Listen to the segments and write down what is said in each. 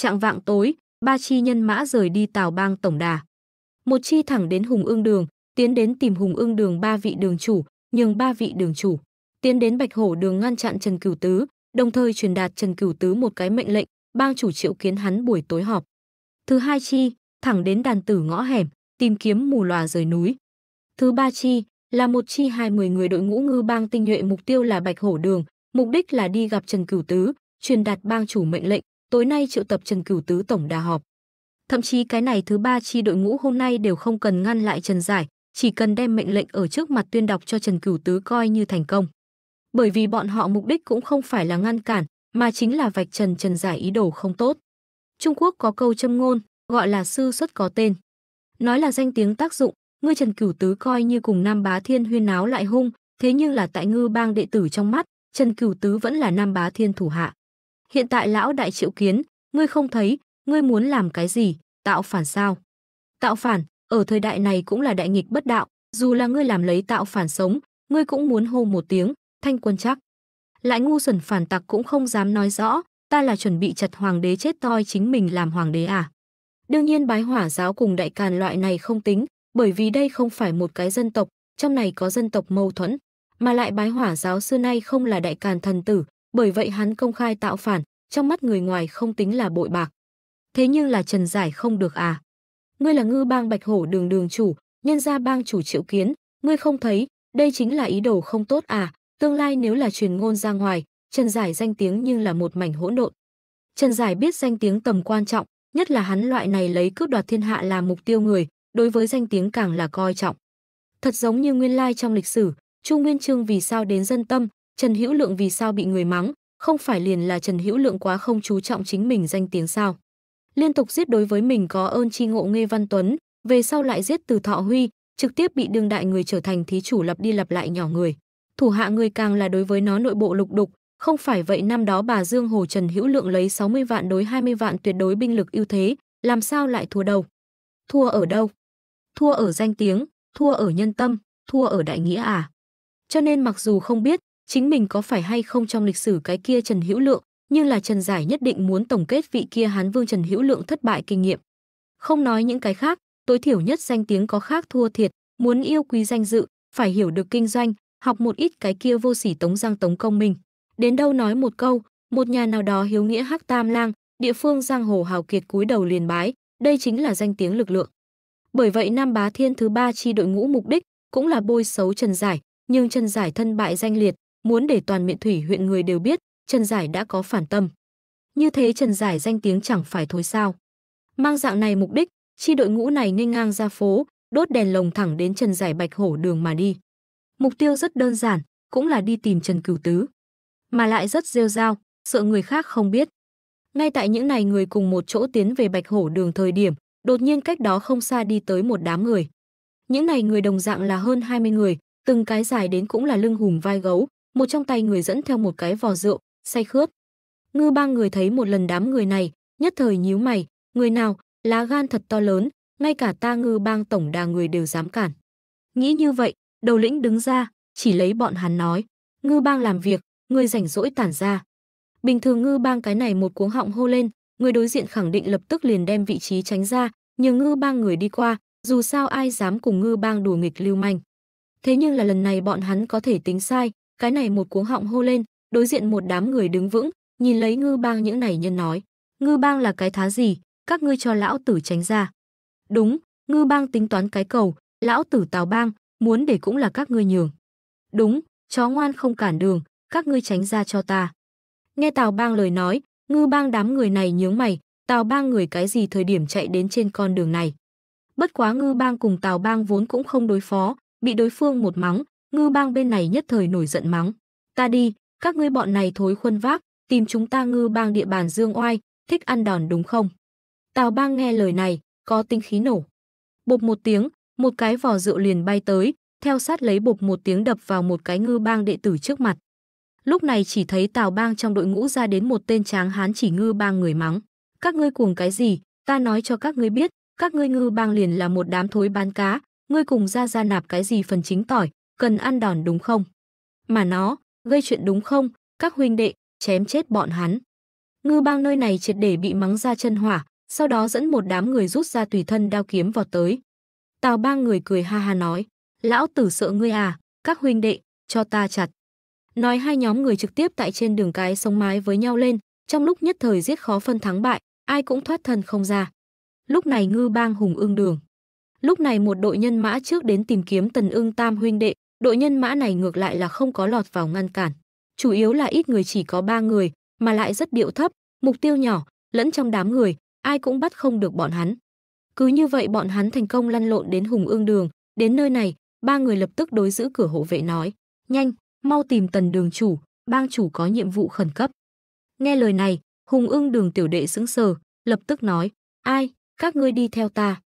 Trạng vạng tối, ba chi nhân mã rời đi tàu Bang tổng đà. Một chi thẳng đến Hùng Ương Đường, tiến đến tìm Hùng Ương Đường ba vị đường chủ, nhường ba vị đường chủ tiến đến Bạch Hổ Đường ngăn chặn Trần Cửu Tứ, đồng thời truyền đạt Trần Cửu Tứ một cái mệnh lệnh, bang chủ triệu kiến hắn buổi tối họp. Thứ hai chi, thẳng đến đàn tử ngõ hẻm, tìm kiếm mù lòa rời núi. Thứ ba chi, là một chi hai 20 người đội ngũ ngư bang tinh nhuệ mục tiêu là Bạch Hổ Đường, mục đích là đi gặp Trần Cửu Tứ, truyền đạt bang chủ mệnh lệnh, tối nay triệu tập Trần Cửu Tứ tổng đà họp. Thậm chí cái này thứ ba chi đội ngũ hôm nay đều không cần ngăn lại Trần Giải, chỉ cần đem mệnh lệnh ở trước mặt tuyên đọc cho Trần Cửu Tứ coi như thành công. Bởi vì bọn họ mục đích cũng không phải là ngăn cản, mà chính là vạch trần Trần Giải ý đồ không tốt. Trung Quốc có câu châm ngôn, gọi là sư xuất có tên. Nói là danh tiếng tác dụng, ngươi Trần Cửu Tứ coi như cùng Nam Bá Thiên huyên áo lại hung, thế nhưng là tại ngư bang đệ tử trong mắt, Trần Cửu Tứ vẫn là Nam Bá Thiên thủ hạ hiện tại lão đại triệu kiến, ngươi không thấy, ngươi muốn làm cái gì, tạo phản sao? Tạo phản, ở thời đại này cũng là đại nghịch bất đạo, dù là ngươi làm lấy tạo phản sống, ngươi cũng muốn hô một tiếng, thanh quân chắc. Lại ngu xuẩn phản tặc cũng không dám nói rõ, ta là chuẩn bị chặt hoàng đế chết toi chính mình làm hoàng đế à. Đương nhiên bái hỏa giáo cùng đại càn loại này không tính, bởi vì đây không phải một cái dân tộc, trong này có dân tộc mâu thuẫn, mà lại bái hỏa giáo xưa nay không là đại càn thần tử, bởi vậy hắn công khai tạo phản, trong mắt người ngoài không tính là bội bạc. Thế nhưng là Trần Giải không được à? Ngươi là ngư bang Bạch Hổ đường đường chủ, nhân gia bang chủ Triệu Kiến, ngươi không thấy, đây chính là ý đồ không tốt à? Tương lai nếu là truyền ngôn ra ngoài, Trần Giải danh tiếng nhưng là một mảnh hỗn độn. Trần Giải biết danh tiếng tầm quan trọng, nhất là hắn loại này lấy cướp đoạt thiên hạ làm mục tiêu người, đối với danh tiếng càng là coi trọng. Thật giống như nguyên lai trong lịch sử, Chu Nguyên Chương vì sao đến dân tâm, Trần Hữu Lượng vì sao bị người mắng, không phải liền là Trần Hữu Lượng quá không chú trọng chính mình danh tiếng sao? Liên tục giết đối với mình có ơn tri ngộ Nghê Văn Tuấn, về sau lại giết Từ Thọ Huy, trực tiếp bị đương đại người trở thành thí chủ lặp đi lặp lại nhỏ người. Thủ hạ người càng là đối với nó nội bộ lục đục, không phải vậy năm đó bà Dương Hồ Trần Hữu Lượng lấy 60 vạn đối 20 vạn tuyệt đối binh lực ưu thế, làm sao lại thua đâu? Thua ở đâu? Thua ở danh tiếng, thua ở nhân tâm, thua ở đại nghĩa à? Cho nên mặc dù không biết, chính mình có phải hay không trong lịch sử cái kia Trần Hữu Lượng, nhưng là Trần Giải nhất định muốn tổng kết vị kia Hán Vương Trần Hữu Lượng thất bại kinh nghiệm. Không nói những cái khác, tối thiểu nhất danh tiếng có khác thua thiệt, muốn yêu quý danh dự, phải hiểu được kinh doanh, học một ít cái kia vô sỉ tống giang tống công mình. Đến đâu nói một câu, một nhà nào đó hiếu nghĩa hắc tam lang, địa phương giang hồ hào kiệt cúi đầu liền bái, đây chính là danh tiếng lực lượng. Bởi vậy Nam Bá Thiên thứ ba chi đội ngũ mục đích cũng là bôi xấu Trần Giải, nhưng Trần Giải thân bại danh liệt, muốn để toàn miện thủy huyện người đều biết, Trần Giải đã có phản tâm. Như thế Trần Giải danh tiếng chẳng phải thối sao. Mang dạng này mục đích, chi đội ngũ này nghênh ngang ra phố, đốt đèn lồng thẳng đến Trần Giải Bạch Hổ đường mà đi. Mục tiêu rất đơn giản, cũng là đi tìm Trần Cửu Tứ. Mà lại rất rêu rao, sợ người khác không biết. Ngay tại những này người cùng một chỗ tiến về Bạch Hổ đường thời điểm, đột nhiên cách đó không xa đi tới một đám người. Những này người đồng dạng là hơn 20 người, từng cái dài đến cũng là lưng hùm vai gấu, một trong tay người dẫn theo một cái vò rượu, say khướt. Ngư ba người thấy một lần đám người này, nhất thời nhíu mày, người nào, lá gan thật to lớn, ngay cả ta ngư bang tổng đà người đều dám cản. Nghĩ như vậy, đầu lĩnh đứng ra, chỉ lấy bọn hắn nói, ngư bang làm việc, người rảnh rỗi tản ra. Bình thường ngư bang cái này một cuống họng hô lên, người đối diện khẳng định lập tức liền đem vị trí tránh ra, nhường ngư bang người đi qua, dù sao ai dám cùng ngư bang đùa nghịch lưu manh. Thế nhưng là lần này bọn hắn có thể tính sai, cái này một cuống họng hô lên, đối diện một đám người đứng vững, nhìn lấy ngư bang những này nhân nói. Ngư bang là cái thá gì, các ngươi cho lão tử tránh ra. Đúng, ngư bang tính toán cái cầu, lão tử tào bang, muốn để cũng là các ngươi nhường. Đúng, chó ngoan không cản đường, các ngươi tránh ra cho ta. Nghe tào bang lời nói, ngư bang đám người này nhướng mày, tào bang người cái gì thời điểm chạy đến trên con đường này. Bất quá ngư bang cùng tào bang vốn cũng không đối phó, bị đối phương một mắng, Ngư bang bên này nhất thời nổi giận mắng. Ta đi, các ngươi bọn này thối khuân vác, tìm chúng ta ngư bang địa bàn dương oai, thích ăn đòn đúng không? Tào bang nghe lời này, có tinh khí nổ. Bột một tiếng, một cái vò rượu liền bay tới, theo sát lấy bột một tiếng đập vào một cái ngư bang đệ tử trước mặt. Lúc này chỉ thấy tào bang trong đội ngũ ra đến một tên tráng hán chỉ ngư bang người mắng. Các ngươi cuồng cái gì, ta nói cho các ngươi biết, các ngươi ngư bang liền là một đám thối bán cá, ngươi cùng ra ra nạp cái gì phần chính tỏi, cần ăn đòn đúng không? Mà nó, gây chuyện đúng không? Các huynh đệ, chém chết bọn hắn. Ngư bang nơi này triệt để bị mắng ra chân hỏa, sau đó dẫn một đám người rút ra tùy thân đao kiếm vào tới. Tào ba người cười ha ha nói, lão tử sợ ngươi à, các huynh đệ, cho ta chặt. Nói hai nhóm người trực tiếp tại trên đường cái sông mái với nhau lên, trong lúc nhất thời giết khó phân thắng bại, ai cũng thoát thân không ra. Lúc này ngư bang hùng ương đường. Lúc này một đội nhân mã trước đến tìm kiếm tần ương tam huynh đệ, đội nhân mã này ngược lại là không có lọt vào ngăn cản. Chủ yếu là ít người chỉ có ba người, mà lại rất điệu thấp, mục tiêu nhỏ, lẫn trong đám người, ai cũng bắt không được bọn hắn. Cứ như vậy bọn hắn thành công lăn lộn đến Hùng Ương Đường, đến nơi này, ba người lập tức đối giữ cửa hộ vệ nói, nhanh, mau tìm tần đường chủ, bang chủ có nhiệm vụ khẩn cấp. Nghe lời này, Hùng ương Đường tiểu đệ sững sờ, lập tức nói, ai, các ngươi đi theo ta.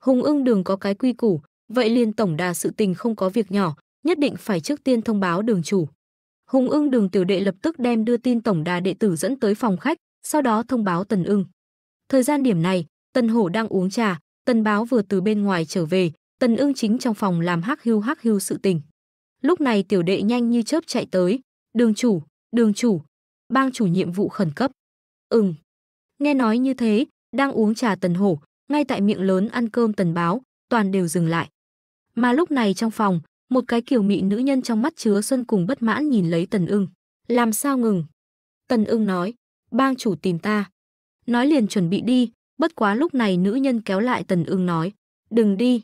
Hùng ương Đường có cái quy củ, vậy liền tổng đà sự tình không có việc nhỏ, nhất định phải trước tiên thông báo đường chủ. Hùng ưng đường tiểu đệ lập tức đem đưa tin tổng đà đệ tử dẫn tới phòng khách, sau đó thông báo Tần ưng. Thời gian điểm này, Tần hổ đang uống trà, Tần báo vừa từ bên ngoài trở về, Tần ưng chính trong phòng làm hắc hưu hắc hưu sự tình. Lúc này tiểu đệ nhanh như chớp chạy tới, đường chủ, đường chủ, bang chủ nhiệm vụ khẩn cấp. Ừm. Nghe nói như thế, đang uống trà Tần hổ, ngay tại miệng lớn ăn cơm Tần báo, toàn đều dừng lại. Mà lúc này trong phòng, một cái kiểu mị nữ nhân trong mắt chứa xuân cùng bất mãn nhìn lấy tần ưng làm sao ngừng tần ưng nói bang chủ tìm ta nói liền chuẩn bị đi bất quá lúc này nữ nhân kéo lại tần ưng nói đừng đi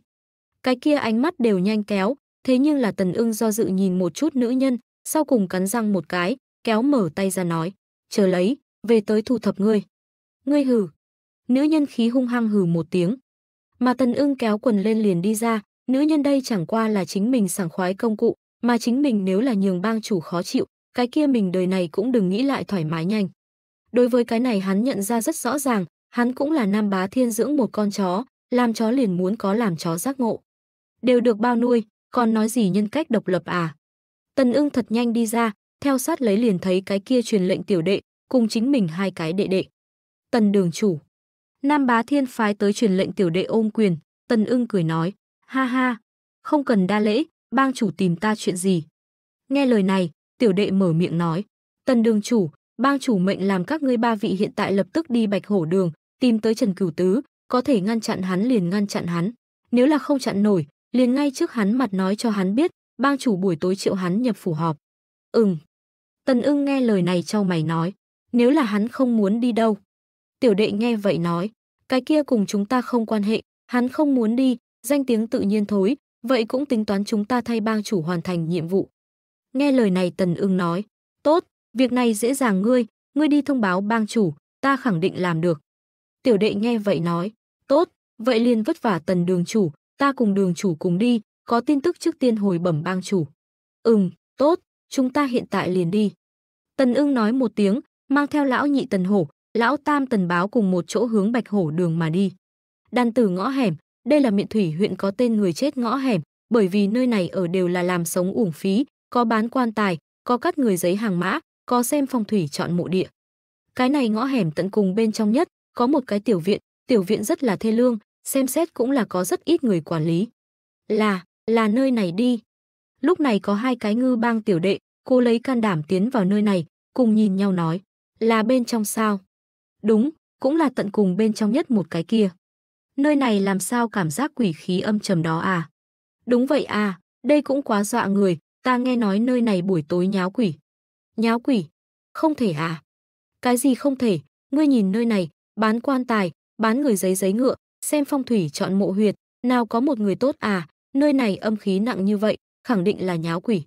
cái kia ánh mắt đều nhanh kéo thế nhưng là tần ưng do dự nhìn một chút nữ nhân sau cùng cắn răng một cái kéo mở tay ra nói chờ lấy về tới thu thập ngươi ngươi hử nữ nhân khí hung hăng hử một tiếng mà tần ưng kéo quần lên liền đi ra Nữ nhân đây chẳng qua là chính mình sảng khoái công cụ, mà chính mình nếu là nhường bang chủ khó chịu, cái kia mình đời này cũng đừng nghĩ lại thoải mái nhanh. Đối với cái này hắn nhận ra rất rõ ràng, hắn cũng là nam bá thiên dưỡng một con chó, làm chó liền muốn có làm chó giác ngộ. Đều được bao nuôi, còn nói gì nhân cách độc lập à. Tần ưng thật nhanh đi ra, theo sát lấy liền thấy cái kia truyền lệnh tiểu đệ, cùng chính mình hai cái đệ đệ. Tần đường chủ. Nam bá thiên phái tới truyền lệnh tiểu đệ ôm quyền, tần ưng cười nói, Ha ha, không cần đa lễ, bang chủ tìm ta chuyện gì? Nghe lời này, tiểu đệ mở miệng nói. Tần đường chủ, bang chủ mệnh làm các ngươi ba vị hiện tại lập tức đi bạch hổ đường, tìm tới Trần Cửu Tứ, có thể ngăn chặn hắn liền ngăn chặn hắn. Nếu là không chặn nổi, liền ngay trước hắn mặt nói cho hắn biết, bang chủ buổi tối triệu hắn nhập phủ họp. Ừm. Tần ưng nghe lời này trao mày nói, nếu là hắn không muốn đi đâu. Tiểu đệ nghe vậy nói, cái kia cùng chúng ta không quan hệ, hắn không muốn đi, danh tiếng tự nhiên thối, vậy cũng tính toán chúng ta thay bang chủ hoàn thành nhiệm vụ. Nghe lời này Tần ưng nói, tốt, việc này dễ dàng ngươi, ngươi đi thông báo bang chủ, ta khẳng định làm được. Tiểu đệ nghe vậy nói, tốt, vậy liền vất vả Tần đường chủ, ta cùng đường chủ cùng đi, có tin tức trước tiên hồi bẩm bang chủ. Ừm, tốt, chúng ta hiện tại liền đi. Tần ưng nói một tiếng, mang theo lão nhị Tần Hổ, lão tam Tần Báo cùng một chỗ hướng Bạch Hổ đường mà đi. Đàn tử ngõ hẻm, đây là miện thủy huyện có tên người chết ngõ hẻm, bởi vì nơi này ở đều là làm sống uổng phí, có bán quan tài, có cắt người giấy hàng mã, có xem phong thủy chọn mộ địa. Cái này ngõ hẻm tận cùng bên trong nhất, có một cái tiểu viện, tiểu viện rất là thê lương, xem xét cũng là có rất ít người quản lý. Là, là nơi này đi. Lúc này có hai cái ngư bang tiểu đệ, cô lấy can đảm tiến vào nơi này, cùng nhìn nhau nói, là bên trong sao? Đúng, cũng là tận cùng bên trong nhất một cái kia nơi này làm sao cảm giác quỷ khí âm trầm đó à? Đúng vậy à, đây cũng quá dọa người, ta nghe nói nơi này buổi tối nháo quỷ. Nháo quỷ? Không thể à? Cái gì không thể? Ngươi nhìn nơi này, bán quan tài, bán người giấy giấy ngựa, xem phong thủy chọn mộ huyệt, nào có một người tốt à, nơi này âm khí nặng như vậy, khẳng định là nháo quỷ.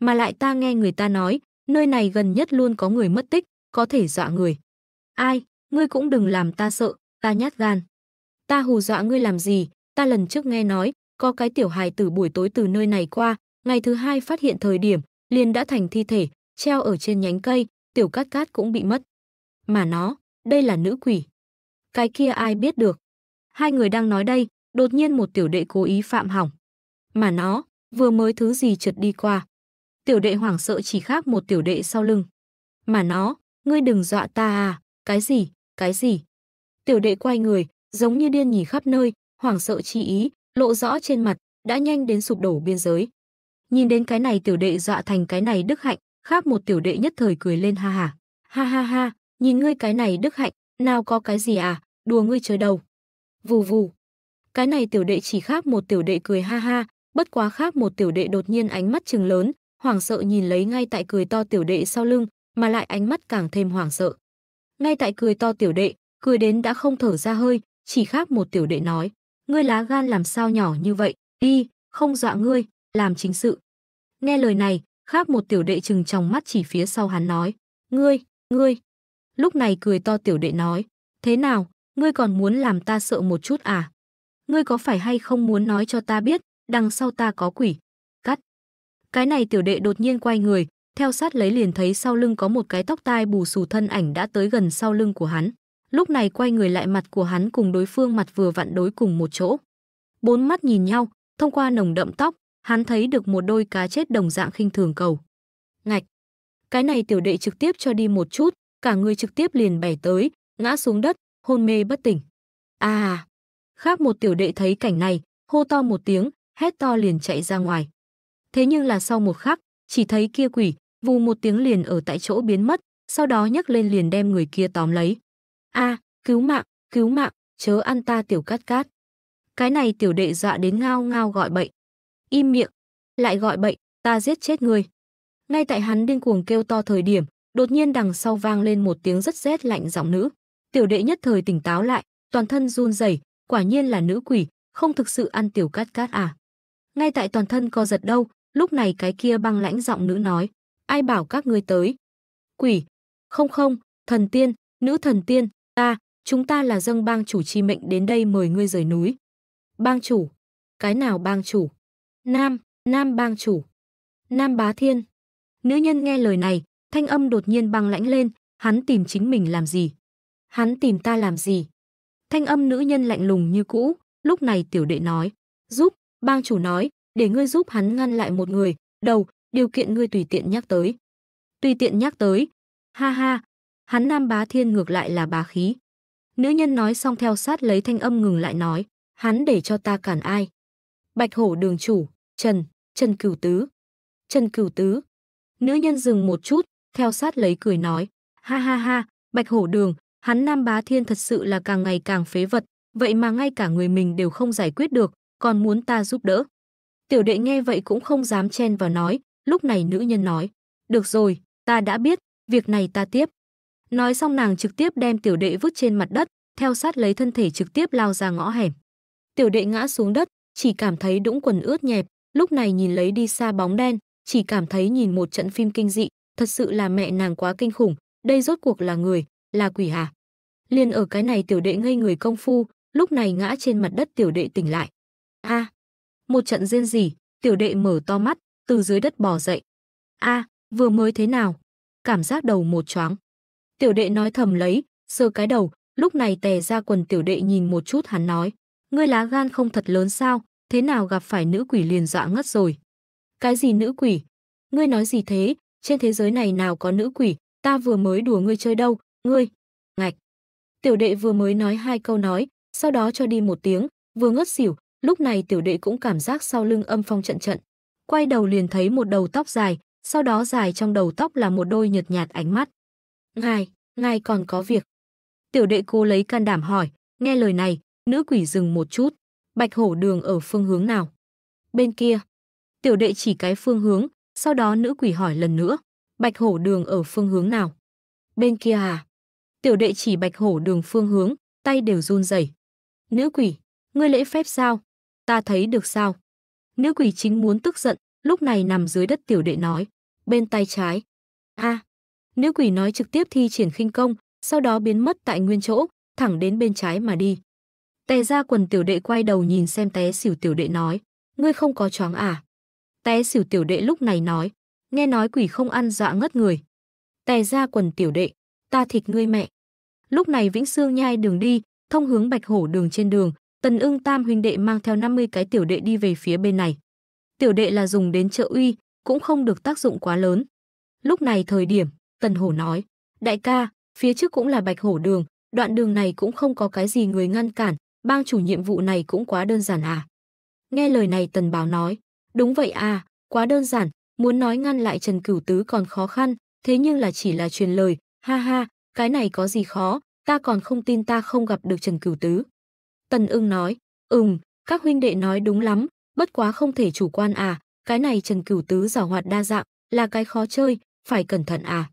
Mà lại ta nghe người ta nói, nơi này gần nhất luôn có người mất tích, có thể dọa người. Ai, ngươi cũng đừng làm ta sợ, ta nhát gan ta hù dọa ngươi làm gì, ta lần trước nghe nói, có cái tiểu hài tử buổi tối từ nơi này qua, ngày thứ hai phát hiện thời điểm, liền đã thành thi thể, treo ở trên nhánh cây, tiểu cát cát cũng bị mất. Mà nó, đây là nữ quỷ. Cái kia ai biết được. Hai người đang nói đây, đột nhiên một tiểu đệ cố ý phạm hỏng. Mà nó, vừa mới thứ gì trượt đi qua. Tiểu đệ hoảng sợ chỉ khác một tiểu đệ sau lưng. Mà nó, ngươi đừng dọa ta à, cái gì, cái gì. Tiểu đệ quay người, giống như điên nhỉ khắp nơi, hoảng sợ chi ý, lộ rõ trên mặt, đã nhanh đến sụp đổ biên giới. Nhìn đến cái này tiểu đệ dọa thành cái này đức hạnh, khác một tiểu đệ nhất thời cười lên ha ha. Ha ha ha, nhìn ngươi cái này đức hạnh, nào có cái gì à, đùa ngươi chơi đầu. Vù vù. Cái này tiểu đệ chỉ khác một tiểu đệ cười ha ha, bất quá khác một tiểu đệ đột nhiên ánh mắt trừng lớn, hoảng sợ nhìn lấy ngay tại cười to tiểu đệ sau lưng, mà lại ánh mắt càng thêm hoảng sợ. Ngay tại cười to tiểu đệ, cười đến đã không thở ra hơi, chỉ khác một tiểu đệ nói, ngươi lá gan làm sao nhỏ như vậy, đi, không dọa ngươi, làm chính sự. Nghe lời này, khác một tiểu đệ trừng trong mắt chỉ phía sau hắn nói, ngươi, ngươi. Lúc này cười to tiểu đệ nói, thế nào, ngươi còn muốn làm ta sợ một chút à? Ngươi có phải hay không muốn nói cho ta biết, đằng sau ta có quỷ? Cắt. Cái này tiểu đệ đột nhiên quay người, theo sát lấy liền thấy sau lưng có một cái tóc tai bù xù thân ảnh đã tới gần sau lưng của hắn. Lúc này quay người lại mặt của hắn cùng đối phương mặt vừa vặn đối cùng một chỗ. Bốn mắt nhìn nhau, thông qua nồng đậm tóc, hắn thấy được một đôi cá chết đồng dạng khinh thường cầu. Ngạch! Cái này tiểu đệ trực tiếp cho đi một chút, cả người trực tiếp liền bẻ tới, ngã xuống đất, hôn mê bất tỉnh. À! Khác một tiểu đệ thấy cảnh này, hô to một tiếng, hét to liền chạy ra ngoài. Thế nhưng là sau một khắc, chỉ thấy kia quỷ, vù một tiếng liền ở tại chỗ biến mất, sau đó nhấc lên liền đem người kia tóm lấy a à, cứu mạng, cứu mạng, chớ ăn ta tiểu cát cát. Cái này tiểu đệ dọa đến ngao ngao gọi bệnh. Im miệng, lại gọi bệnh, ta giết chết người. Ngay tại hắn điên cuồng kêu to thời điểm, đột nhiên đằng sau vang lên một tiếng rất rét lạnh giọng nữ. Tiểu đệ nhất thời tỉnh táo lại, toàn thân run rẩy, quả nhiên là nữ quỷ, không thực sự ăn tiểu cát cát à. Ngay tại toàn thân co giật đâu, lúc này cái kia băng lãnh giọng nữ nói, ai bảo các ngươi tới. Quỷ, không không, thần tiên, nữ thần tiên, Ta, chúng ta là dâng bang chủ chi mệnh đến đây mời ngươi rời núi. Bang chủ? Cái nào bang chủ? Nam, nam bang chủ. Nam bá thiên. Nữ nhân nghe lời này, thanh âm đột nhiên băng lãnh lên, hắn tìm chính mình làm gì? Hắn tìm ta làm gì? Thanh âm nữ nhân lạnh lùng như cũ, lúc này tiểu đệ nói. Giúp, bang chủ nói, để ngươi giúp hắn ngăn lại một người, đầu, điều kiện ngươi tùy tiện nhắc tới. Tùy tiện nhắc tới. Ha ha, hắn nam bá thiên ngược lại là bá khí. Nữ nhân nói xong theo sát lấy thanh âm ngừng lại nói, hắn để cho ta cản ai. Bạch hổ đường chủ, Trần, Trần Cửu Tứ. Trần Cửu Tứ. Nữ nhân dừng một chút, theo sát lấy cười nói, ha ha ha, bạch hổ đường, hắn nam bá thiên thật sự là càng ngày càng phế vật, vậy mà ngay cả người mình đều không giải quyết được, còn muốn ta giúp đỡ. Tiểu đệ nghe vậy cũng không dám chen vào nói, lúc này nữ nhân nói, được rồi, ta đã biết, việc này ta tiếp. Nói xong nàng trực tiếp đem tiểu đệ vứt trên mặt đất, theo sát lấy thân thể trực tiếp lao ra ngõ hẻm. Tiểu đệ ngã xuống đất, chỉ cảm thấy đũng quần ướt nhẹp, lúc này nhìn lấy đi xa bóng đen, chỉ cảm thấy nhìn một trận phim kinh dị, thật sự là mẹ nàng quá kinh khủng, đây rốt cuộc là người, là quỷ à? Liên ở cái này tiểu đệ ngây người công phu, lúc này ngã trên mặt đất tiểu đệ tỉnh lại. A! một trận rên rỉ, tiểu đệ mở to mắt, từ dưới đất bò dậy. A, vừa mới thế nào? Cảm giác đầu một choáng. Tiểu đệ nói thầm lấy, sơ cái đầu, lúc này tè ra quần tiểu đệ nhìn một chút hắn nói. Ngươi lá gan không thật lớn sao, thế nào gặp phải nữ quỷ liền dọa ngất rồi. Cái gì nữ quỷ? Ngươi nói gì thế, trên thế giới này nào có nữ quỷ, ta vừa mới đùa ngươi chơi đâu, ngươi. Ngạch. Tiểu đệ vừa mới nói hai câu nói, sau đó cho đi một tiếng, vừa ngất xỉu, lúc này tiểu đệ cũng cảm giác sau lưng âm phong trận trận. Quay đầu liền thấy một đầu tóc dài, sau đó dài trong đầu tóc là một đôi nhợt nhạt ánh mắt. Ngài, ngài còn có việc. Tiểu đệ cô lấy can đảm hỏi, nghe lời này, nữ quỷ dừng một chút. Bạch hổ đường ở phương hướng nào? Bên kia. Tiểu đệ chỉ cái phương hướng, sau đó nữ quỷ hỏi lần nữa. Bạch hổ đường ở phương hướng nào? Bên kia à? Tiểu đệ chỉ bạch hổ đường phương hướng, tay đều run rẩy. Nữ quỷ, ngươi lễ phép sao? Ta thấy được sao? Nữ quỷ chính muốn tức giận, lúc này nằm dưới đất tiểu đệ nói. Bên tay trái. a à, Nữ quỷ nói trực tiếp thi triển khinh công, sau đó biến mất tại nguyên chỗ, thẳng đến bên trái mà đi. Tè ra quần tiểu đệ quay đầu nhìn xem té xỉu tiểu đệ nói, ngươi không có choáng à. Té xỉu tiểu đệ lúc này nói, nghe nói quỷ không ăn dọa ngất người. Tè ra quần tiểu đệ, ta thịt ngươi mẹ. Lúc này Vĩnh Sương nhai đường đi, thông hướng Bạch Hổ đường trên đường, Tần Ưng Tam huynh đệ mang theo 50 cái tiểu đệ đi về phía bên này. Tiểu đệ là dùng đến trợ uy, cũng không được tác dụng quá lớn. Lúc này thời điểm, Tần Hổ nói, đại ca, phía trước cũng là Bạch Hổ đường, đoạn đường này cũng không có cái gì người ngăn cản, bang chủ nhiệm vụ này cũng quá đơn giản à. Nghe lời này Tần Báo nói, đúng vậy à, quá đơn giản, muốn nói ngăn lại Trần Cửu Tứ còn khó khăn, thế nhưng là chỉ là truyền lời, ha ha, cái này có gì khó, ta còn không tin ta không gặp được Trần Cửu Tứ. Tần ưng nói, ừm, các huynh đệ nói đúng lắm, bất quá không thể chủ quan à, cái này Trần Cửu Tứ giảo hoạt đa dạng, là cái khó chơi, phải cẩn thận à.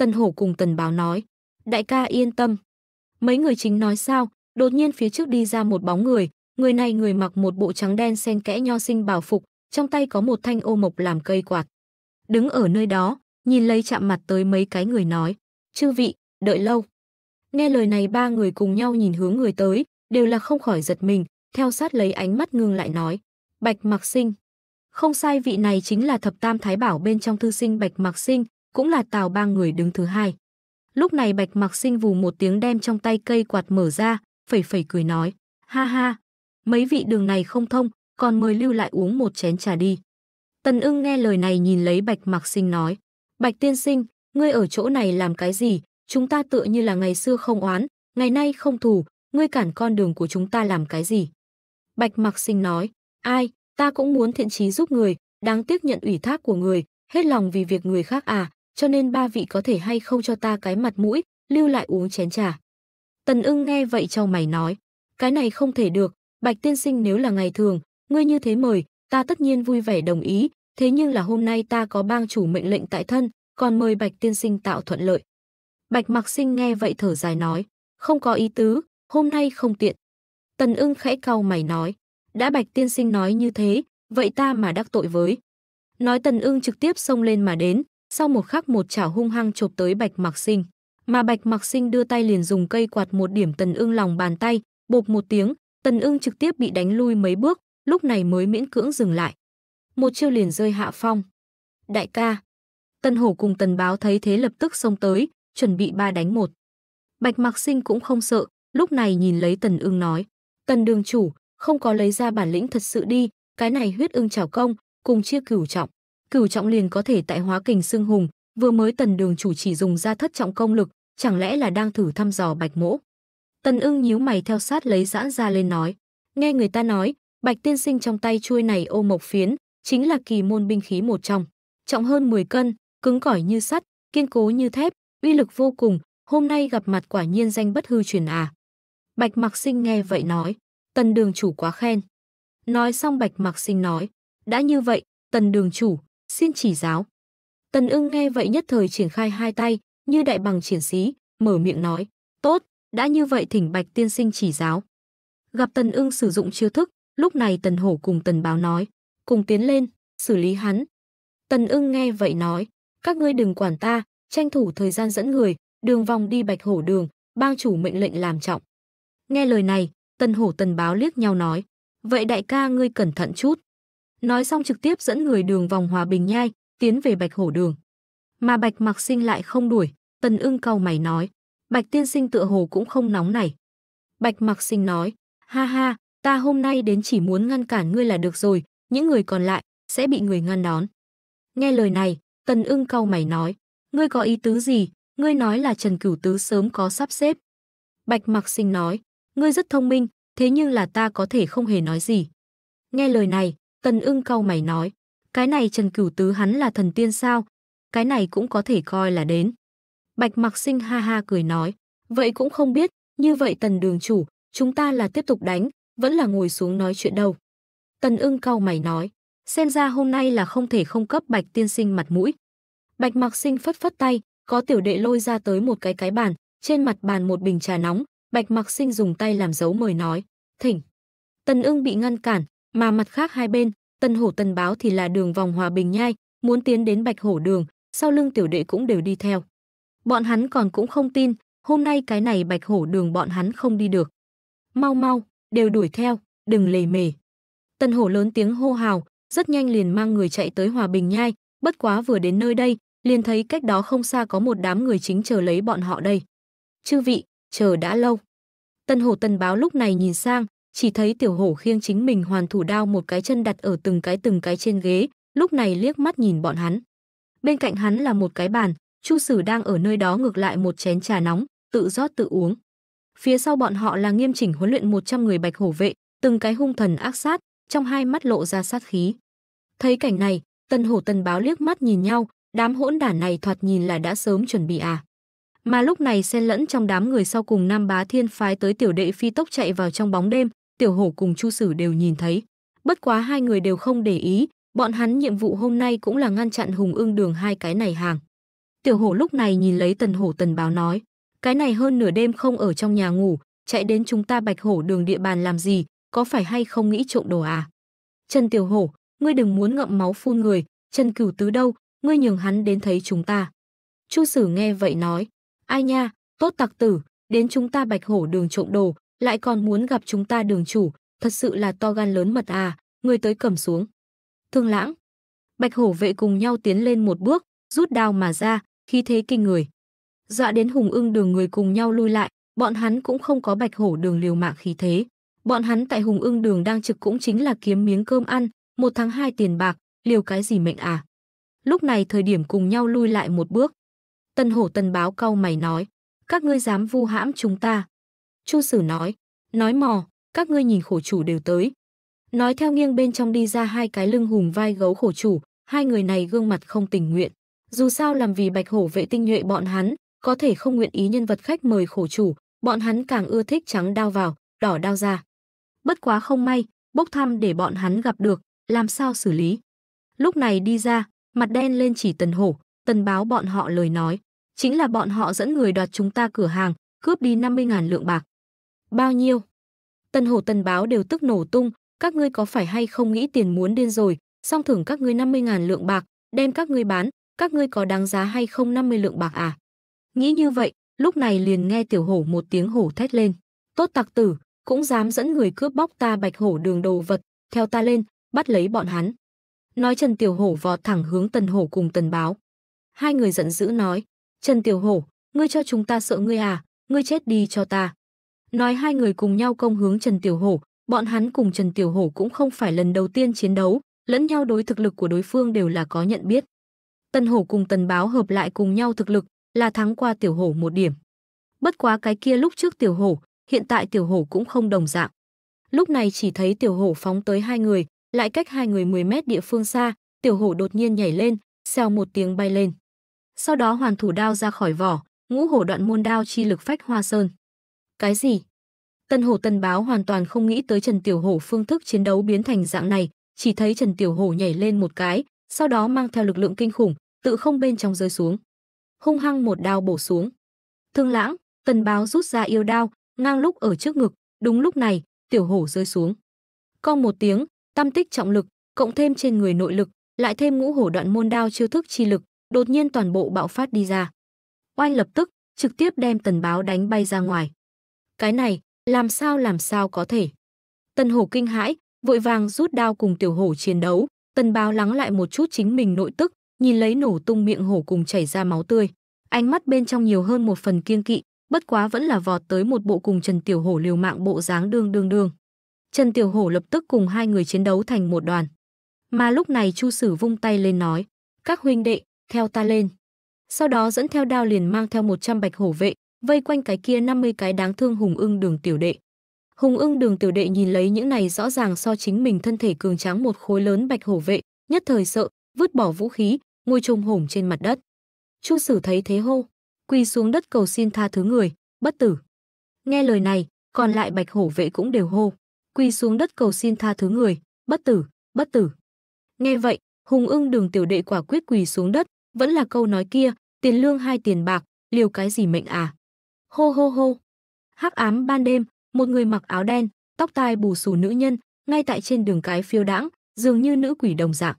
Tần Hổ cùng Tần Báo nói, đại ca yên tâm. Mấy người chính nói sao, đột nhiên phía trước đi ra một bóng người, người này người mặc một bộ trắng đen xen kẽ nho sinh bảo phục, trong tay có một thanh ô mộc làm cây quạt. Đứng ở nơi đó, nhìn lấy chạm mặt tới mấy cái người nói, chư vị, đợi lâu. Nghe lời này ba người cùng nhau nhìn hướng người tới, đều là không khỏi giật mình, theo sát lấy ánh mắt ngưng lại nói, Bạch Mặc Sinh. Không sai vị này chính là thập tam thái bảo bên trong thư sinh Bạch Mặc Sinh, cũng là Tào ba người đứng thứ hai. Lúc này Bạch Mặc Sinh vù một tiếng đem trong tay cây quạt mở ra, phẩy phẩy cười nói, ha ha, mấy vị đường này không thông, còn mời lưu lại uống một chén trà đi. Tần ưng nghe lời này nhìn lấy Bạch Mặc Sinh nói, Bạch Tiên Sinh, ngươi ở chỗ này làm cái gì, chúng ta tựa như là ngày xưa không oán, ngày nay không thù, ngươi cản con đường của chúng ta làm cái gì. Bạch Mặc Sinh nói, ai, ta cũng muốn thiện trí giúp người, đáng tiếc nhận ủy thác của người, hết lòng vì việc người khác à, cho nên ba vị có thể hay không cho ta cái mặt mũi, lưu lại uống chén trà. Tần ưng nghe vậy trong mày nói, cái này không thể được, bạch tiên sinh nếu là ngày thường, ngươi như thế mời, ta tất nhiên vui vẻ đồng ý, thế nhưng là hôm nay ta có bang chủ mệnh lệnh tại thân, còn mời bạch tiên sinh tạo thuận lợi. Bạch mặc sinh nghe vậy thở dài nói, không có ý tứ, hôm nay không tiện. Tần ưng khẽ cau mày nói, đã bạch tiên sinh nói như thế, vậy ta mà đắc tội với. Nói tần ưng trực tiếp xông lên mà đến, sau một khắc một chảo hung hăng chộp tới Bạch mạc Sinh, mà Bạch mạc Sinh đưa tay liền dùng cây quạt một điểm Tần Ưng lòng bàn tay, bột một tiếng, Tần Ưng trực tiếp bị đánh lui mấy bước, lúc này mới miễn cưỡng dừng lại. Một chiêu liền rơi hạ phong. Đại ca. tần Hổ cùng Tần Báo thấy thế lập tức xông tới, chuẩn bị ba đánh một. Bạch mạc Sinh cũng không sợ, lúc này nhìn lấy Tần Ưng nói, "Tần đường chủ, không có lấy ra bản lĩnh thật sự đi, cái này huyết ưng chảo công, cùng chia cửu trọng cửu trọng liền có thể tại hóa kình xương hùng, vừa mới tần đường chủ chỉ dùng ra thất trọng công lực, chẳng lẽ là đang thử thăm dò bạch mỗ. Tần ưng nhíu mày theo sát lấy giãn ra lên nói, nghe người ta nói, bạch tiên sinh trong tay chuôi này ô mộc phiến, chính là kỳ môn binh khí một trong, trọng hơn 10 cân, cứng cỏi như sắt, kiên cố như thép, uy lực vô cùng, hôm nay gặp mặt quả nhiên danh bất hư truyền à. Bạch mặc Sinh nghe vậy nói, tần đường chủ quá khen. Nói xong Bạch mặc Sinh nói, đã như vậy, tần đường chủ, xin chỉ giáo. Tần ưng nghe vậy nhất thời triển khai hai tay, như đại bằng triển sĩ, mở miệng nói, tốt, đã như vậy thỉnh bạch tiên sinh chỉ giáo. Gặp tần ưng sử dụng chiêu thức, lúc này tần hổ cùng tần báo nói, cùng tiến lên, xử lý hắn. Tần ưng nghe vậy nói, các ngươi đừng quản ta, tranh thủ thời gian dẫn người, đường vòng đi bạch hổ đường, bang chủ mệnh lệnh làm trọng. Nghe lời này, tần hổ tần báo liếc nhau nói, vậy đại ca ngươi cẩn thận chút. Nói xong trực tiếp dẫn người đường vòng Hòa Bình Nhai, tiến về Bạch Hổ Đường. Mà Bạch Mặc Sinh lại không đuổi, Tần Ưng cau mày nói, Bạch Tiên Sinh tựa hồ cũng không nóng này. Bạch Mặc Sinh nói, ha ha, ta hôm nay đến chỉ muốn ngăn cản ngươi là được rồi, những người còn lại sẽ bị người ngăn đón. Nghe lời này, Tần Ưng cau mày nói, ngươi có ý tứ gì? Ngươi nói là Trần Cửu Tứ sớm có sắp xếp. Bạch Mặc Sinh nói, ngươi rất thông minh, thế nhưng là ta có thể không hề nói gì. Nghe lời này, Tần ưng cau mày nói, cái này Trần Cửu Tứ hắn là thần tiên sao? Cái này cũng có thể coi là đến. Bạch Mặc Sinh ha ha cười nói, vậy cũng không biết, như vậy Tần đường chủ, chúng ta là tiếp tục đánh, vẫn là ngồi xuống nói chuyện đâu. Tần ưng cau mày nói, xem ra hôm nay là không thể không cấp Bạch tiên sinh mặt mũi. Bạch Mặc Sinh phất phất tay, có tiểu đệ lôi ra tới một cái cái bàn, trên mặt bàn một bình trà nóng, Bạch Mặc Sinh dùng tay làm dấu mời nói, "Thỉnh." Tần Ưng bị ngăn cản, mà mặt khác hai bên tân hổ tân báo thì là đường vòng hòa bình nhai muốn tiến đến bạch hổ đường sau lưng tiểu đệ cũng đều đi theo bọn hắn còn cũng không tin hôm nay cái này bạch hổ đường bọn hắn không đi được mau mau đều đuổi theo đừng lề mề tân hổ lớn tiếng hô hào rất nhanh liền mang người chạy tới hòa bình nhai bất quá vừa đến nơi đây liền thấy cách đó không xa có một đám người chính chờ lấy bọn họ đây chư vị chờ đã lâu tân hổ tân báo lúc này nhìn sang chỉ thấy tiểu hổ khiêng chính mình hoàn thủ đao một cái chân đặt ở từng cái từng cái trên ghế, lúc này liếc mắt nhìn bọn hắn. Bên cạnh hắn là một cái bàn, Chu Sử đang ở nơi đó ngược lại một chén trà nóng, tự rót tự uống. Phía sau bọn họ là nghiêm chỉnh huấn luyện 100 người bạch hổ vệ, từng cái hung thần ác sát, trong hai mắt lộ ra sát khí. Thấy cảnh này, Tân Hổ Tân Báo liếc mắt nhìn nhau, đám hỗn đản này thoạt nhìn là đã sớm chuẩn bị à. Mà lúc này xen lẫn trong đám người sau cùng Nam Bá Thiên phái tới tiểu đệ phi tốc chạy vào trong bóng đêm, Tiểu Hổ cùng Chu Sử đều nhìn thấy. Bất quá hai người đều không để ý, bọn hắn nhiệm vụ hôm nay cũng là ngăn chặn Hùng Ưng Đường hai cái này hàng. Tiểu Hổ lúc này nhìn lấy Tần Hổ Tần Báo nói, cái này hơn nửa đêm không ở trong nhà ngủ, chạy đến chúng ta Bạch Hổ Đường địa bàn làm gì, có phải hay không nghĩ trộm đồ à? Trần Tiểu Hổ, ngươi đừng muốn ngậm máu phun người, Trần Cửu Tứ đâu, ngươi nhường hắn đến thấy chúng ta. Chu Sử nghe vậy nói, ai nha, tốt tặc tử, đến chúng ta Bạch Hổ Đường trộm đồ, lại còn muốn gặp chúng ta đường chủ, thật sự là to gan lớn mật à, người tới cầm xuống. Thương lãng. Bạch hổ vệ cùng nhau tiến lên một bước, rút đao mà ra, khi thế kinh người. Dọa đến hùng ưng đường người cùng nhau lui lại, bọn hắn cũng không có bạch hổ đường liều mạng khí thế. Bọn hắn tại hùng ưng đường đang trực cũng chính là kiếm miếng cơm ăn, một tháng hai tiền bạc, liều cái gì mệnh à. Lúc này thời điểm cùng nhau lui lại một bước. Tân hổ tân báo cau mày nói, các ngươi dám vu hãm chúng ta, Chu Sử nói, nói mò, các ngươi nhìn khổ chủ đều tới. Nói theo nghiêng bên trong đi ra hai cái lưng hùm vai gấu khổ chủ, hai người này gương mặt không tình nguyện. Dù sao làm vì bạch hổ vệ tinh nhuệ bọn hắn, có thể không nguyện ý nhân vật khách mời khổ chủ, bọn hắn càng ưa thích trắng đao vào, đỏ đao ra. Bất quá không may, bốc thăm để bọn hắn gặp được, làm sao xử lý. Lúc này đi ra, mặt đen lên chỉ tần hổ, tần báo bọn họ lời nói. Chính là bọn họ dẫn người đoạt chúng ta cửa hàng, cướp đi 50.000 lượng bạc. Bao nhiêu? Tân Hồ Tân Báo đều tức nổ tung, các ngươi có phải hay không nghĩ tiền muốn điên rồi, song thưởng các ngươi 50.000 lượng bạc, đem các ngươi bán, các ngươi có đáng giá hay không 50 lượng bạc à? Nghĩ như vậy, lúc này liền nghe tiểu hổ một tiếng hổ thét lên. Tốt tặc tử, cũng dám dẫn người cướp bóc ta bạch hổ đường đồ vật, theo ta lên, bắt lấy bọn hắn. Nói Trần Tiểu Hổ vọt thẳng hướng Tần Hổ cùng Tần Báo. Hai người giận dữ nói, Trần Tiểu Hổ, ngươi cho chúng ta sợ ngươi à, ngươi chết đi cho ta nói hai người cùng nhau công hướng Trần Tiểu Hổ, bọn hắn cùng Trần Tiểu Hổ cũng không phải lần đầu tiên chiến đấu, lẫn nhau đối thực lực của đối phương đều là có nhận biết. Tân Hổ cùng Tần Báo hợp lại cùng nhau thực lực là thắng qua Tiểu Hổ một điểm. Bất quá cái kia lúc trước Tiểu Hổ, hiện tại Tiểu Hổ cũng không đồng dạng. Lúc này chỉ thấy Tiểu Hổ phóng tới hai người, lại cách hai người 10 mét địa phương xa, Tiểu Hổ đột nhiên nhảy lên, xèo một tiếng bay lên. Sau đó hoàn thủ đao ra khỏi vỏ, ngũ hổ đoạn môn đao chi lực phách hoa sơn. Cái gì? Tân Hổ Tân Báo hoàn toàn không nghĩ tới Trần Tiểu Hổ phương thức chiến đấu biến thành dạng này, chỉ thấy Trần Tiểu Hổ nhảy lên một cái, sau đó mang theo lực lượng kinh khủng, tự không bên trong rơi xuống. Hung hăng một đao bổ xuống. Thương Lãng, Tân Báo rút ra yêu đao, ngang lúc ở trước ngực, đúng lúc này, Tiểu Hổ rơi xuống. Cong một tiếng, tam tích trọng lực, cộng thêm trên người nội lực, lại thêm ngũ hổ đoạn môn đao chiêu thức chi lực, đột nhiên toàn bộ bạo phát đi ra. Oanh lập tức, trực tiếp đem Tần Báo đánh bay ra ngoài cái này, làm sao làm sao có thể. Tân hổ kinh hãi, vội vàng rút đao cùng tiểu hổ chiến đấu, tần báo lắng lại một chút chính mình nội tức, nhìn lấy nổ tung miệng hổ cùng chảy ra máu tươi. Ánh mắt bên trong nhiều hơn một phần kiêng kỵ, bất quá vẫn là vọt tới một bộ cùng Trần Tiểu Hổ liều mạng bộ dáng đương đương đương. Trần Tiểu Hổ lập tức cùng hai người chiến đấu thành một đoàn. Mà lúc này Chu Sử vung tay lên nói, các huynh đệ, theo ta lên. Sau đó dẫn theo đao liền mang theo 100 bạch hổ vệ, vây quanh cái kia 50 cái đáng thương hùng ưng đường tiểu đệ. Hùng ưng đường tiểu đệ nhìn lấy những này rõ ràng so chính mình thân thể cường tráng một khối lớn bạch hổ vệ, nhất thời sợ, vứt bỏ vũ khí, ngồi trồm hổm trên mặt đất. Chu Sử thấy thế hô, quỳ xuống đất cầu xin tha thứ người, bất tử. Nghe lời này, còn lại bạch hổ vệ cũng đều hô, quỳ xuống đất cầu xin tha thứ người, bất tử, bất tử. Nghe vậy, Hùng Ưng Đường tiểu đệ quả quyết quỳ xuống đất, vẫn là câu nói kia, tiền lương hai tiền bạc, liều cái gì mệnh à. Hô hô hô. Hắc ám ban đêm, một người mặc áo đen, tóc tai bù xù nữ nhân, ngay tại trên đường cái phiêu đãng, dường như nữ quỷ đồng dạng.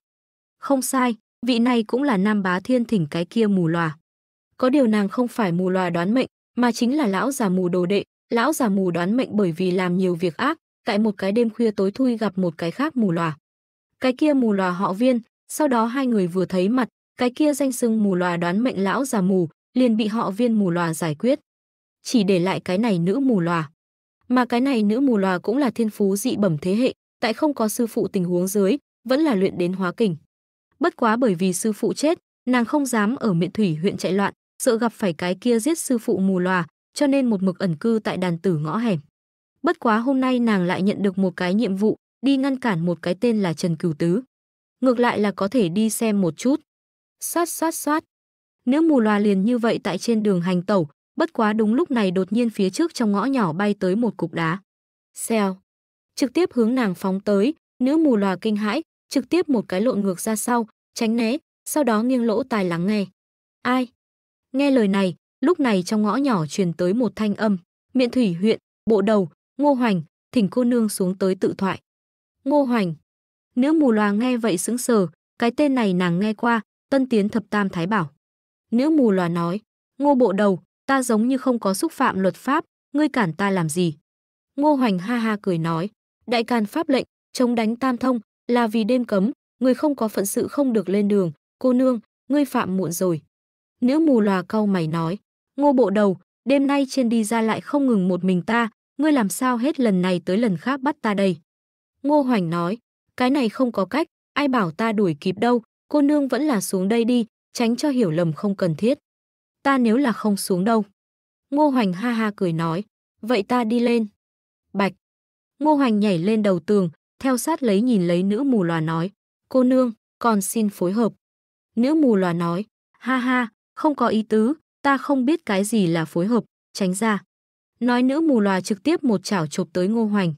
Không sai, vị này cũng là nam bá thiên thỉnh cái kia mù loà Có điều nàng không phải mù loà đoán mệnh, mà chính là lão già mù đồ đệ, lão già mù đoán mệnh bởi vì làm nhiều việc ác, tại một cái đêm khuya tối thui gặp một cái khác mù loà Cái kia mù loà họ viên, sau đó hai người vừa thấy mặt, cái kia danh xưng mù loà đoán mệnh lão già mù, liền bị họ viên mù loà giải quyết chỉ để lại cái này nữ mù lòa. Mà cái này nữ mù lòa cũng là thiên phú dị bẩm thế hệ, tại không có sư phụ tình huống dưới, vẫn là luyện đến hóa kình. Bất quá bởi vì sư phụ chết, nàng không dám ở miện thủy huyện chạy loạn, sợ gặp phải cái kia giết sư phụ mù lòa, cho nên một mực ẩn cư tại đàn tử ngõ hẻm. Bất quá hôm nay nàng lại nhận được một cái nhiệm vụ, đi ngăn cản một cái tên là Trần Cửu Tứ. Ngược lại là có thể đi xem một chút. Sát sát sát. Nữ mù loa liền như vậy tại trên đường hành tẩu, Bất quá đúng lúc này đột nhiên phía trước trong ngõ nhỏ bay tới một cục đá. Xèo. Trực tiếp hướng nàng phóng tới, nữ mù lòa kinh hãi, trực tiếp một cái lộn ngược ra sau, tránh né, sau đó nghiêng lỗ tài lắng nghe. Ai? Nghe lời này, lúc này trong ngõ nhỏ truyền tới một thanh âm, miệng thủy huyện, bộ đầu, ngô hoành, thỉnh cô nương xuống tới tự thoại. Ngô hoành. Nữ mù lòa nghe vậy sững sờ, cái tên này nàng nghe qua, tân tiến thập tam thái bảo. Nữ mù lòa nói, ngô bộ đầu, ta giống như không có xúc phạm luật pháp, ngươi cản ta làm gì? Ngô Hoành ha ha cười nói, đại càn pháp lệnh, chống đánh tam thông, là vì đêm cấm, người không có phận sự không được lên đường, cô nương, ngươi phạm muộn rồi. Nữ mù lòa cau mày nói, ngô bộ đầu, đêm nay trên đi ra lại không ngừng một mình ta, ngươi làm sao hết lần này tới lần khác bắt ta đây. Ngô Hoành nói, cái này không có cách, ai bảo ta đuổi kịp đâu, cô nương vẫn là xuống đây đi, tránh cho hiểu lầm không cần thiết ta nếu là không xuống đâu. Ngô Hoành ha ha cười nói, vậy ta đi lên. Bạch. Ngô Hoành nhảy lên đầu tường, theo sát lấy nhìn lấy nữ mù loà nói, cô nương, còn xin phối hợp. Nữ mù loà nói, ha ha, không có ý tứ, ta không biết cái gì là phối hợp, tránh ra. Nói nữ mù loà trực tiếp một chảo chụp tới Ngô Hoành.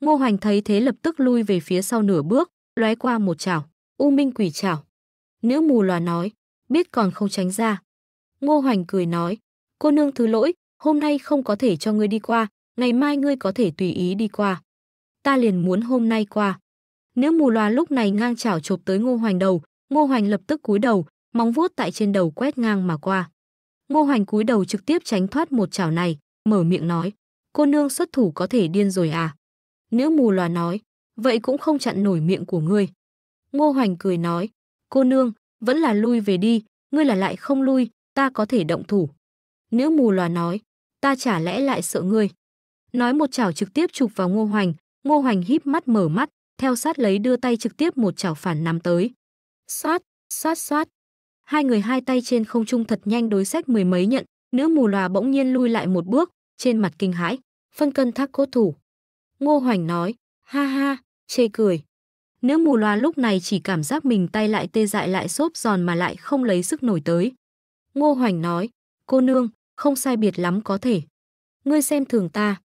Ngô Hoành thấy thế lập tức lui về phía sau nửa bước, lóe qua một chảo, u minh quỷ chảo. Nữ mù loà nói, biết còn không tránh ra. Ngô Hoành cười nói, cô nương thứ lỗi, hôm nay không có thể cho ngươi đi qua, ngày mai ngươi có thể tùy ý đi qua. Ta liền muốn hôm nay qua. Nữ mù loà lúc này ngang chảo chộp tới Ngô Hoành đầu, Ngô Hoành lập tức cúi đầu, móng vuốt tại trên đầu quét ngang mà qua. Ngô Hoành cúi đầu trực tiếp tránh thoát một chảo này, mở miệng nói, cô nương xuất thủ có thể điên rồi à? Nữ mù loà nói, vậy cũng không chặn nổi miệng của ngươi. Ngô Hoành cười nói, cô nương, vẫn là lui về đi, ngươi là lại không lui, ta có thể động thủ. Nữ mù loà nói, ta chả lẽ lại sợ ngươi. Nói một chảo trực tiếp chụp vào ngô hoành, ngô hoành híp mắt mở mắt, theo sát lấy đưa tay trực tiếp một chảo phản nắm tới. Xoát, xoát xoát. Hai người hai tay trên không trung thật nhanh đối sách mười mấy nhận, nữ mù loà bỗng nhiên lui lại một bước, trên mặt kinh hãi, phân cân thác cốt thủ. Ngô hoành nói, ha ha, chê cười. Nữ mù loa lúc này chỉ cảm giác mình tay lại tê dại lại xốp giòn mà lại không lấy sức nổi tới. Ngô Hoành nói, cô nương, không sai biệt lắm có thể. Ngươi xem thường ta.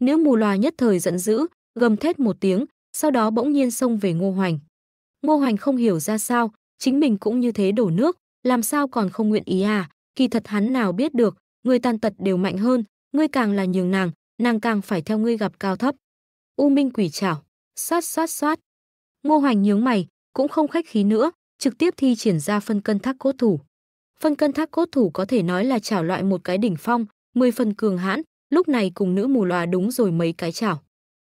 Nếu mù loà nhất thời giận dữ, gầm thét một tiếng, sau đó bỗng nhiên xông về Ngô Hoành. Ngô Hoành không hiểu ra sao, chính mình cũng như thế đổ nước, làm sao còn không nguyện ý à, kỳ thật hắn nào biết được, người tàn tật đều mạnh hơn, ngươi càng là nhường nàng, nàng càng phải theo ngươi gặp cao thấp. U Minh quỷ chảo, xoát xoát xoát. Ngô Hoành nhướng mày, cũng không khách khí nữa, trực tiếp thi triển ra phân cân thác cốt thủ. Phân cân thác cốt thủ có thể nói là chảo loại một cái đỉnh phong, mười phần cường hãn, lúc này cùng nữ mù lòa đúng rồi mấy cái chảo.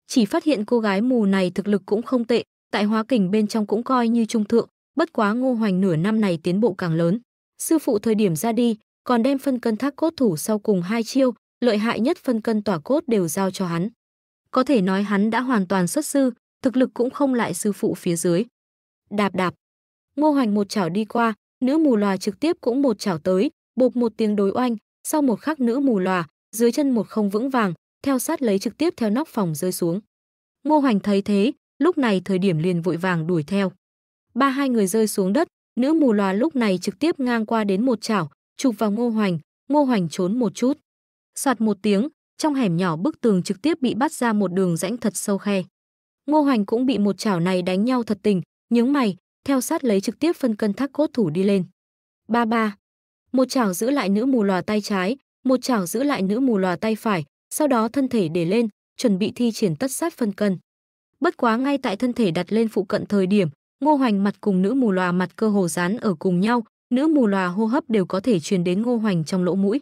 Chỉ phát hiện cô gái mù này thực lực cũng không tệ, tại hóa kình bên trong cũng coi như trung thượng, bất quá ngô hoành nửa năm này tiến bộ càng lớn. Sư phụ thời điểm ra đi, còn đem phân cân thác cốt thủ sau cùng hai chiêu, lợi hại nhất phân cân tỏa cốt đều giao cho hắn. Có thể nói hắn đã hoàn toàn xuất sư, thực lực cũng không lại sư phụ phía dưới. Đạp đạp. Ngô Hoành một chảo đi qua, nữ mù lòa trực tiếp cũng một chảo tới, bụp một tiếng đối oanh, sau một khắc nữ mù lòa, dưới chân một không vững vàng, theo sát lấy trực tiếp theo nóc phòng rơi xuống. Ngô Hoành thấy thế, lúc này thời điểm liền vội vàng đuổi theo. Ba hai người rơi xuống đất, nữ mù lòa lúc này trực tiếp ngang qua đến một chảo, chụp vào Ngô Hoành, Ngô Hoành trốn một chút. Soạt một tiếng, trong hẻm nhỏ bức tường trực tiếp bị bắt ra một đường rãnh thật sâu khe. Ngô Hoành cũng bị một chảo này đánh nhau thật tình, nhướng mày, theo sát lấy trực tiếp phân cân thác cốt thủ đi lên. Ba ba. Một chảo giữ lại nữ mù lòa tay trái, một chảo giữ lại nữ mù lòa tay phải, sau đó thân thể để lên, chuẩn bị thi triển tất sát phân cân. Bất quá ngay tại thân thể đặt lên phụ cận thời điểm, Ngô Hoành mặt cùng nữ mù lòa mặt cơ hồ dán ở cùng nhau, nữ mù lòa hô hấp đều có thể truyền đến Ngô Hoành trong lỗ mũi.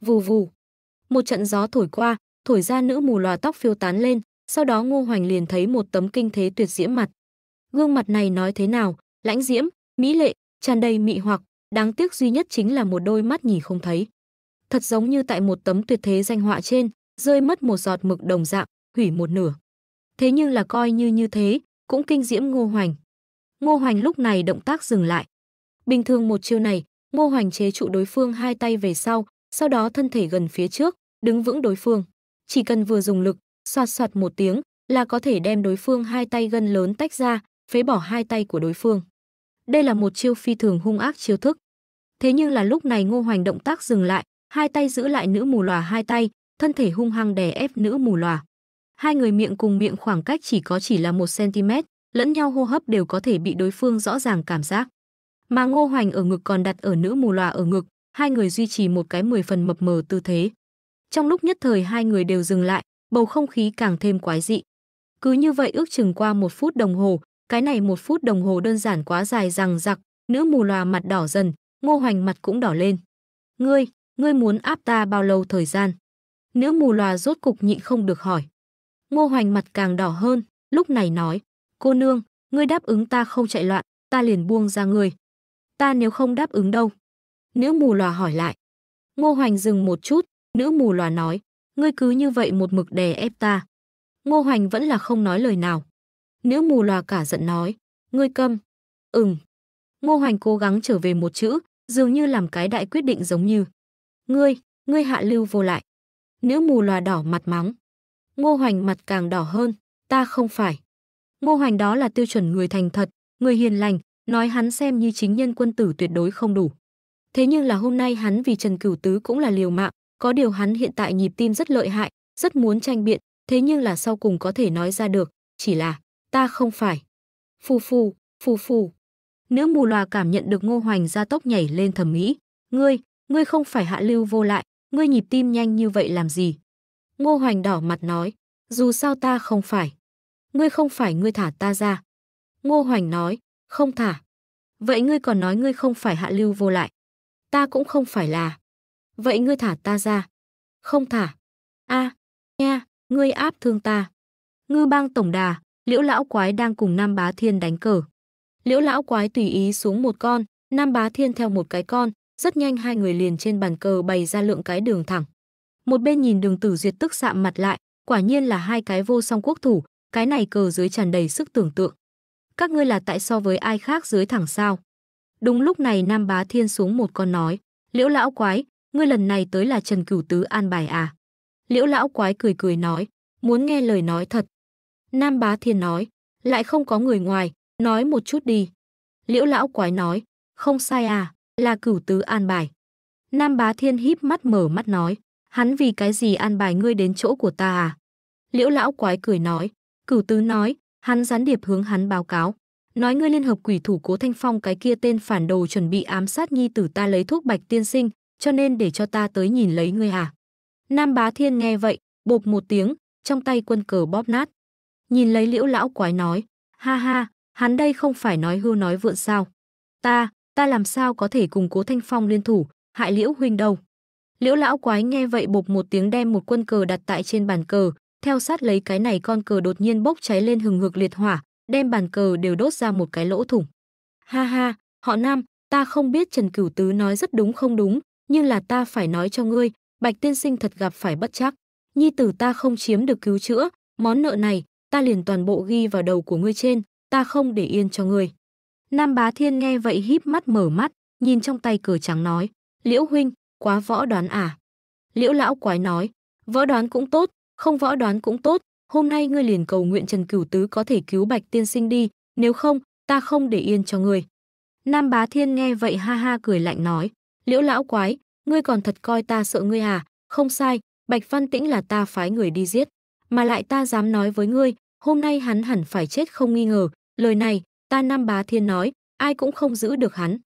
Vù vù. Một trận gió thổi qua, thổi ra nữ mù lòa tóc phiêu tán lên, sau đó Ngô Hoành liền thấy một tấm kinh thế tuyệt diễm mặt. Gương mặt này nói thế nào, lãnh diễm, mỹ lệ, tràn đầy mị hoặc, đáng tiếc duy nhất chính là một đôi mắt nhỉ không thấy. Thật giống như tại một tấm tuyệt thế danh họa trên, rơi mất một giọt mực đồng dạng, hủy một nửa. Thế nhưng là coi như như thế, cũng kinh diễm Ngô Hoành. Ngô Hoành lúc này động tác dừng lại. Bình thường một chiêu này, Ngô Hoành chế trụ đối phương hai tay về sau, sau đó thân thể gần phía trước, đứng vững đối phương. Chỉ cần vừa dùng lực, soạt soạt một tiếng là có thể đem đối phương hai tay gân lớn tách ra, phế bỏ hai tay của đối phương. Đây là một chiêu phi thường hung ác chiêu thức. Thế nhưng là lúc này Ngô Hoành động tác dừng lại, hai tay giữ lại nữ mù lòa hai tay, thân thể hung hăng đè ép nữ mù lòa. Hai người miệng cùng miệng khoảng cách chỉ có chỉ là một cm, lẫn nhau hô hấp đều có thể bị đối phương rõ ràng cảm giác. Mà Ngô Hoành ở ngực còn đặt ở nữ mù lòa ở ngực, hai người duy trì một cái 10 phần mập mờ tư thế. Trong lúc nhất thời hai người đều dừng lại, bầu không khí càng thêm quái dị. Cứ như vậy ước chừng qua một phút đồng hồ, cái này một phút đồng hồ đơn giản quá dài rằng giặc, nữ mù loà mặt đỏ dần, ngô hoành mặt cũng đỏ lên. Ngươi, ngươi muốn áp ta bao lâu thời gian? Nữ mù loà rốt cục nhịn không được hỏi. Ngô hoành mặt càng đỏ hơn, lúc này nói, cô nương, ngươi đáp ứng ta không chạy loạn, ta liền buông ra ngươi. Ta nếu không đáp ứng đâu? Nữ mù loà hỏi lại. Ngô hoành dừng một chút, nữ mù loà nói, ngươi cứ như vậy một mực đè ép ta. Ngô hoành vẫn là không nói lời nào. Nữ mù loà cả giận nói, ngươi câm. Ừm. Ngô Hoành cố gắng trở về một chữ, dường như làm cái đại quyết định giống như. Ngươi, ngươi hạ lưu vô lại. Nữ mù loà đỏ mặt mắng. Ngô Hoành mặt càng đỏ hơn, ta không phải. Ngô Hoành đó là tiêu chuẩn người thành thật, người hiền lành, nói hắn xem như chính nhân quân tử tuyệt đối không đủ. Thế nhưng là hôm nay hắn vì Trần Cửu Tứ cũng là liều mạng, có điều hắn hiện tại nhịp tim rất lợi hại, rất muốn tranh biện, thế nhưng là sau cùng có thể nói ra được, chỉ là ta không phải. Phù phù, phù phù. Nữ mù loà cảm nhận được Ngô Hoành ra tốc nhảy lên thầm nghĩ, ngươi, ngươi không phải hạ lưu vô lại, ngươi nhịp tim nhanh như vậy làm gì? Ngô Hoành đỏ mặt nói, dù sao ta không phải. Ngươi không phải ngươi thả ta ra. Ngô Hoành nói, không thả. Vậy ngươi còn nói ngươi không phải hạ lưu vô lại. Ta cũng không phải là. Vậy ngươi thả ta ra. Không thả. a nha, ngươi áp thương ta. Ngư bang tổng đà, Liễu lão quái đang cùng Nam Bá Thiên đánh cờ. Liễu lão quái tùy ý xuống một con, Nam Bá Thiên theo một cái con, rất nhanh hai người liền trên bàn cờ bày ra lượng cái đường thẳng. Một bên nhìn Đường Tử Duyệt tức sạm mặt lại, quả nhiên là hai cái vô song quốc thủ, cái này cờ dưới tràn đầy sức tưởng tượng. Các ngươi là tại so với ai khác dưới thẳng sao? Đúng lúc này Nam Bá Thiên xuống một con nói, "Liễu lão quái, ngươi lần này tới là Trần Cửu Tứ an bài à?" Liễu lão quái cười cười nói, "Muốn nghe lời nói thật, Nam Bá Thiên nói, lại không có người ngoài, nói một chút đi. Liễu lão quái nói, không sai à, là cửu tứ an bài. Nam Bá Thiên híp mắt mở mắt nói, hắn vì cái gì an bài ngươi đến chỗ của ta à? Liễu lão quái cười nói, cửu tứ nói, hắn gián điệp hướng hắn báo cáo. Nói ngươi liên hợp quỷ thủ cố thanh phong cái kia tên phản đồ chuẩn bị ám sát nhi tử ta lấy thuốc bạch tiên sinh, cho nên để cho ta tới nhìn lấy ngươi à? Nam Bá Thiên nghe vậy, bộp một tiếng, trong tay quân cờ bóp nát. Nhìn lấy liễu lão quái nói, ha ha, hắn đây không phải nói hưu nói vượn sao. Ta, ta làm sao có thể cùng cố thanh phong liên thủ, hại liễu huynh đâu. Liễu lão quái nghe vậy bộc một tiếng đem một quân cờ đặt tại trên bàn cờ, theo sát lấy cái này con cờ đột nhiên bốc cháy lên hừng hực liệt hỏa, đem bàn cờ đều đốt ra một cái lỗ thủng. Ha ha, họ nam, ta không biết Trần Cửu Tứ nói rất đúng không đúng, nhưng là ta phải nói cho ngươi, Bạch Tiên Sinh thật gặp phải bất chắc. Nhi tử ta không chiếm được cứu chữa, món nợ này, ta liền toàn bộ ghi vào đầu của ngươi trên, ta không để yên cho ngươi. Nam Bá Thiên nghe vậy híp mắt mở mắt, nhìn trong tay cờ trắng nói, Liễu huynh, quá võ đoán à. Liễu lão quái nói, võ đoán cũng tốt, không võ đoán cũng tốt, hôm nay ngươi liền cầu nguyện Trần Cửu Tứ có thể cứu Bạch Tiên Sinh đi, nếu không, ta không để yên cho ngươi. Nam Bá Thiên nghe vậy ha ha cười lạnh nói, Liễu lão quái, ngươi còn thật coi ta sợ ngươi à, không sai, Bạch Văn Tĩnh là ta phái người đi giết mà lại ta dám nói với ngươi, hôm nay hắn hẳn phải chết không nghi ngờ, lời này, ta Nam Bá Thiên nói, ai cũng không giữ được hắn.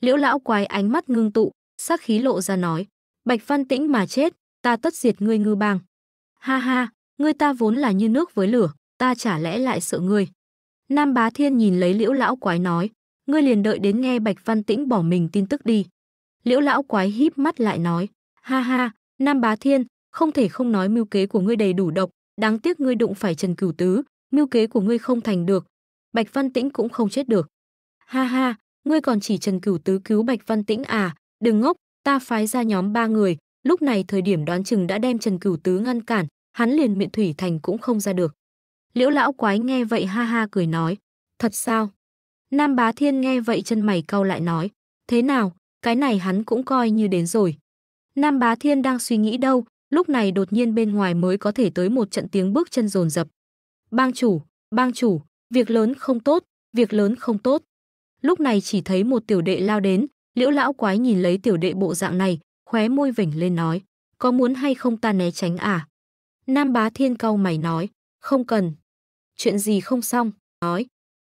Liễu lão quái ánh mắt ngưng tụ, sắc khí lộ ra nói, Bạch Văn Tĩnh mà chết, ta tất diệt ngươi ngư bang. Ha ha, ngươi ta vốn là như nước với lửa, ta chả lẽ lại sợ ngươi. Nam Bá Thiên nhìn lấy Liễu lão quái nói, ngươi liền đợi đến nghe Bạch Văn Tĩnh bỏ mình tin tức đi. Liễu lão quái híp mắt lại nói, ha ha, Nam Bá Thiên, không thể không nói mưu kế của ngươi đầy đủ độc, Đáng tiếc ngươi đụng phải Trần Cửu Tứ, mưu kế của ngươi không thành được. Bạch Văn Tĩnh cũng không chết được. Ha ha, ngươi còn chỉ Trần Cửu Tứ cứu Bạch Văn Tĩnh à, đừng ngốc, ta phái ra nhóm ba người, lúc này thời điểm đoán chừng đã đem Trần Cửu Tứ ngăn cản, hắn liền miệng thủy thành cũng không ra được. Liễu lão quái nghe vậy ha ha cười nói, thật sao? Nam Bá Thiên nghe vậy chân mày cau lại nói, thế nào, cái này hắn cũng coi như đến rồi. Nam Bá Thiên đang suy nghĩ đâu, Lúc này đột nhiên bên ngoài mới có thể tới một trận tiếng bước chân rồn rập. Bang chủ, bang chủ, việc lớn không tốt, việc lớn không tốt. Lúc này chỉ thấy một tiểu đệ lao đến, liễu lão quái nhìn lấy tiểu đệ bộ dạng này, khóe môi vểnh lên nói, có muốn hay không ta né tránh à? Nam bá thiên cau mày nói, không cần. Chuyện gì không xong, nói.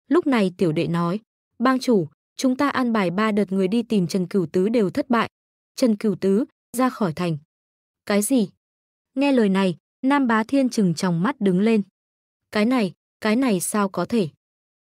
Lúc này tiểu đệ nói, bang chủ, chúng ta an bài ba đợt người đi tìm Trần Cửu Tứ đều thất bại. Trần Cửu Tứ, ra khỏi thành. Cái gì? Nghe lời này, Nam Bá Thiên chừng trong mắt đứng lên. Cái này, cái này sao có thể?